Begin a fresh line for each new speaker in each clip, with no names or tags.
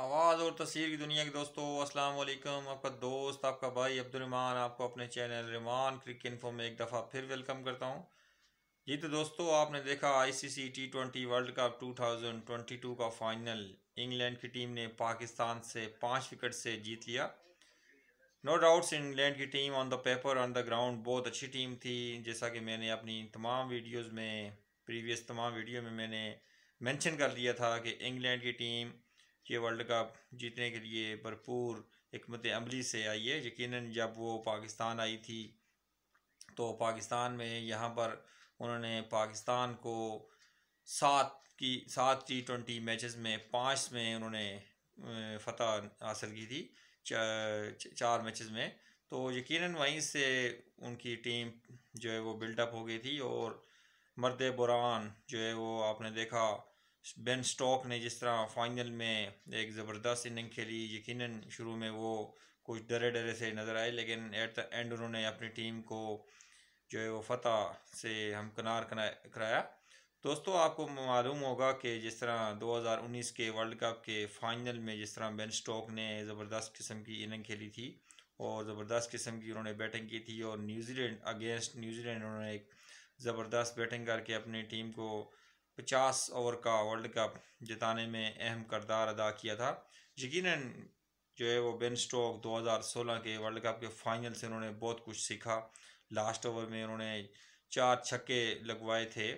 आवाज़ और तस्वीर की दुनिया के दोस्तों अस्सलाम वालेकुम आपका दोस्त आपका भाई अब्दुलरमान आपको अपने चैनल रमान क्रिक इन्फो में एक दफ़ा फिर वेलकम करता हूँ जी तो दोस्तों आपने देखा ICC T twenty world cup 2022 का फाइनल इंग्लैंड की टीम ने पाकिस्तान से पाँच विकेट से जीत लिया नो डाउट्स इंग्लैंड की team on the paper on the ground बहुत अच्छी टीम थी जैसा कि मैंने अपनी तमाम वीडियोज़ में प्रीवियस तमाम वीडियो में मैंने मैंशन कर दिया था कि इंग्लैंड की टीम ये वर्ल्ड कप जीतने के लिए भरपूर हमत अमली से आई है यकीनन जब वो पाकिस्तान आई थी तो पाकिस्तान में यहाँ पर उन्होंने पाकिस्तान को सात की सात टी ट्वेंटी मैचेस में पाँच में उन्होंने फतह हासिल की थी चा, चार मैचेस में तो यकीनन वहीं से उनकी टीम जो है वो बिल्डअप हो गई थी और मर्द बुरान जो है वो आपने देखा बेन स्टॉक ने जिस तरह फाइनल में एक ज़बरदस्त इनिंग खेली यकीनन शुरू में वो कुछ डरे डरे से नज़र आए लेकिन एट द एंड उन्होंने अपनी टीम को जो है वो फतह से हमकनार कराया दोस्तों आपको मालूम होगा कि जिस तरह 2019 के वर्ल्ड कप के फाइनल में जिस तरह बेन स्टॉक ने ज़बरदस्त किस्म की इनिंग खेली थी और ज़बरदस्त किस्म की उन्होंने बैटिंग की थी और न्यूजीलैंड अगेंस्ट न्यूजीलैंड उन्होंने एक ज़बरदस्त बैटिंग करके अपनी टीम को पचास ओवर का वर्ल्ड कप जिताने में अहम करदार अदा किया था यकीनन जो है वो बेन स्टोक 2016 के वर्ल्ड कप के फाइनल से उन्होंने बहुत कुछ सीखा लास्ट ओवर में उन्होंने चार छक्के लगवाए थे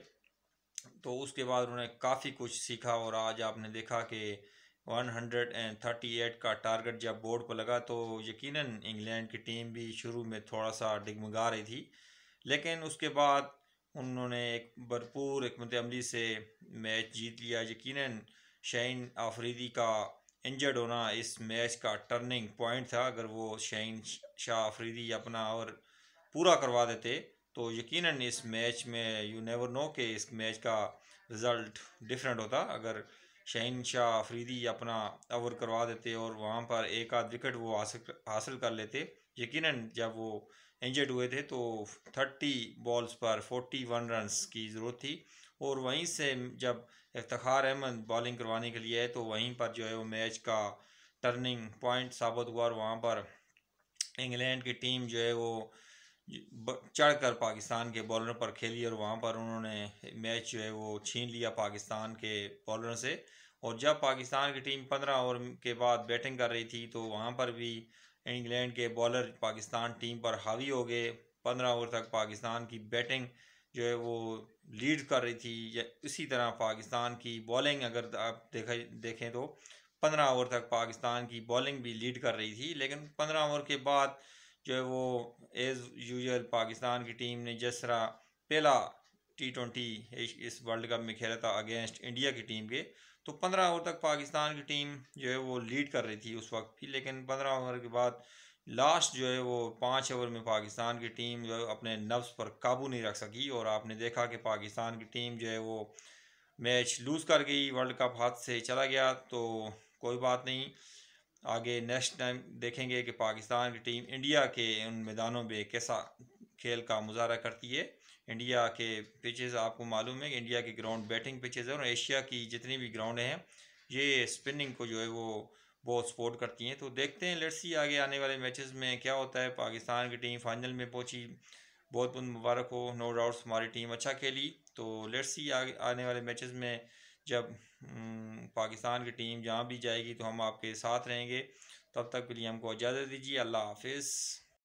तो उसके बाद उन्होंने काफ़ी कुछ सीखा और आज आपने देखा कि 138 का टारगेट जब बोर्ड पर लगा तो यकीनन इंग्लैंड की टीम भी शुरू में थोड़ा सा डिगमगा रही थी लेकिन उसके बाद उन्होंने एक भरपूर हमत अमली से मैच जीत लिया यकीनन शाइन आफरीदी का इंजर्ड होना इस मैच का टर्निंग पॉइंट था अगर वो शाइन शाह आफरीदी अपना और पूरा करवा देते तो यकीनन इस मैच में यू नेवर नो के इस मैच का रिज़ल्ट डिफरेंट होता अगर शहनशाह अफरीदी अपना ओवर करवा देते और वहाँ पर एक आध विकेट वो हासिल कर लेते यकीन जब वो इंजर्ड हुए थे तो थर्टी बॉल्स पर फोर्टी वन रन की ज़रूरत थी और वहीं से जब इफ्तार अहमद बॉलिंग करवाने के लिए आए तो वहीं पर जो है वो मैच का टर्निंग पॉइंट साबित हुआ और वहाँ पर इंग्लैंड की टीम जो है वो चढ़कर पाकिस्तान के बॉलर पर खेली और वहाँ पर उन्होंने मैच जो है वो छीन लिया पाकिस्तान के बॉलर से और जब पाकिस्तान की टीम पंद्रह ओवर के बाद बैटिंग कर रही थी तो वहाँ पर भी इंग्लैंड के बॉलर पाकिस्तान टीम पर हावी हो गए पंद्रह ओवर तक पाकिस्तान की बैटिंग जो है वो लीड कर रही थी या इसी तरह पाकिस्तान की बॉलिंग अगर आप देखें देखें तो पंद्रह ओवर तक पाकिस्तान की बॉलिंग भी लीड कर रही थी लेकिन पंद्रह ओवर के बाद जो है वो एज़ यूजल पाकिस्तान की टीम ने जिस तरह पहला टी ट्वेंटी इस वर्ल्ड कप में खेला था अगेंस्ट इंडिया की टीम के तो पंद्रह ओवर तक पाकिस्तान की टीम जो है वो लीड कर रही थी उस वक्त भी लेकिन पंद्रह ओवर के बाद लास्ट जो है वो पाँच ओवर में पाकिस्तान की टीम जो है अपने नफ्स पर काबू नहीं रख सकी और आपने देखा कि पाकिस्तान की टीम जो है वो मैच लूज़ कर गई वर्ल्ड कप हाथ से चला गया तो कोई बात नहीं आगे नेक्स्ट टाइम देखेंगे कि पाकिस्तान की टीम इंडिया के उन मैदानों में कैसा खेल का मुजाहरा करती है इंडिया के पिचेज़ आपको मालूम है कि इंडिया के ग्राउंड बैटिंग पिचेज़ हैं और एशिया की जितनी भी ग्राउंड हैं ये स्पिनिंग को जो है वो बहुत सपोर्ट करती हैं तो देखते हैं लेट्स सी आगे आने वाले मैचेस में क्या होता है पाकिस्तान की टीम फाइनल में पहुंची बहुत बहुत मुबारक हो नो डाउट्स हमारी टीम अच्छा खेली तो लेट्स सी आगे आने वाले मैचेस में जब पाकिस्तान की टीम जहाँ भी जाएगी तो हम आपके साथ रहेंगे तब तक के लिए हमको इजाज़त दीजिए अल्लाह हाफिज़